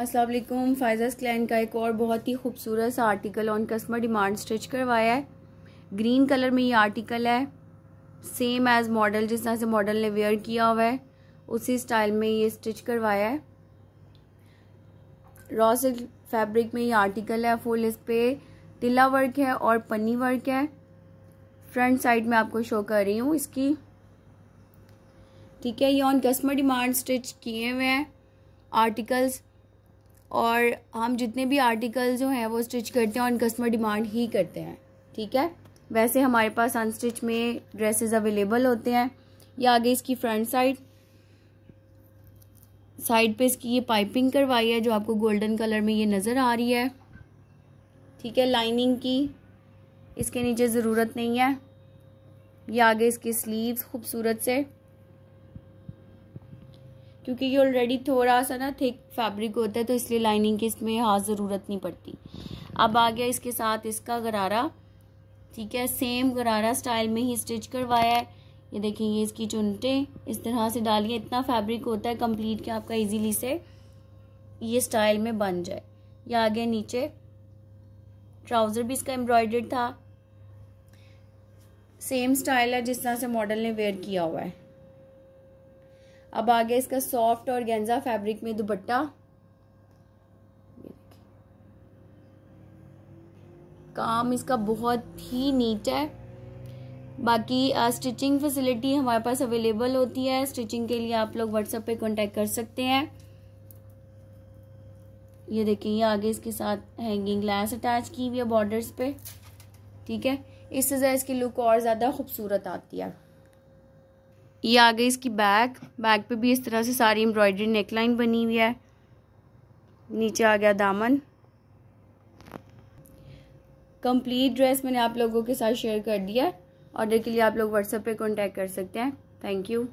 Aslam फाइजस clan का एक और बहुत ही खूबसूरत सा article on customer demand stitch करवाया है ग्रीन कलर में ये आर्टिकल है सेम एज़ मॉडल जिस तरह से मॉडल ने वेयर किया हुआ है उसी स्टाइल में ये स्टिच करवाया है रॉ सिल्क फैब्रिक में ये आर्टिकल है फुल इस पे तिला वर्क है और पन्नी वर्क है फ्रंट साइड में आपको शो कर रही हूँ इसकी ठीक है ये ऑन कस्टमर डिमांड स्टिच किए हुए हैं आर्टिकल्स और हम जितने भी आर्टिकल जो हैं वो स्टिच करते हैं ऑन कस्टमर डिमांड ही करते हैं ठीक है वैसे हमारे पास अनस्टिच में ड्रेसेस अवेलेबल होते हैं या आगे इसकी फ्रंट साइड साइड पे इसकी ये पाइपिंग करवाई है जो आपको गोल्डन कलर में ये नज़र आ रही है ठीक है लाइनिंग की इसके नीचे ज़रूरत नहीं है या आगे इसकी स्लीव्स खूबसूरत से क्योंकि ये ऑलरेडी थोड़ा सा ना थिक फैब्रिक होता है तो इसलिए लाइनिंग की इसमें हाथ ज़रूरत नहीं पड़ती अब आ गया इसके साथ इसका गरारा ठीक है सेम गरारा स्टाइल में ही स्टिच करवाया है ये देखेंगे इसकी चुनटें इस तरह से डालिए इतना फैब्रिक होता है कंप्लीट कि आपका इजीली से ये स्टाइल में बन जाए या आगे नीचे ट्राउज़र भी इसका एम्ब्रॉयडर्ड था सेम स्टाइल है जिस तरह से मॉडल ने वेयर किया हुआ है अब आ गया इसका सॉफ्ट और गेंजा फैब्रिक में दुपट्टा काम इसका बहुत ही नीट है बाकी स्टिचिंग फैसिलिटी हमारे पास अवेलेबल होती है स्टिचिंग के लिए आप लोग व्हाट्सएप पे कांटेक्ट कर सकते हैं ये देखिए ये आगे इसके साथ हैंगिंग ग्लास अटैच की हुई है बॉर्डर्स पे ठीक है इससे ज़रा इसकी लुक और ज़्यादा खूबसूरत आती है ये आ गई इसकी बैक बैक पे भी इस तरह से सारी एम्ब्रॉयडरी नेकलाइन बनी हुई है नीचे आ गया दामन कंप्लीट ड्रेस मैंने आप लोगों के साथ शेयर कर दिया ऑर्डर के लिए आप लोग व्हाट्सएप पे कांटेक्ट कर सकते हैं थैंक यू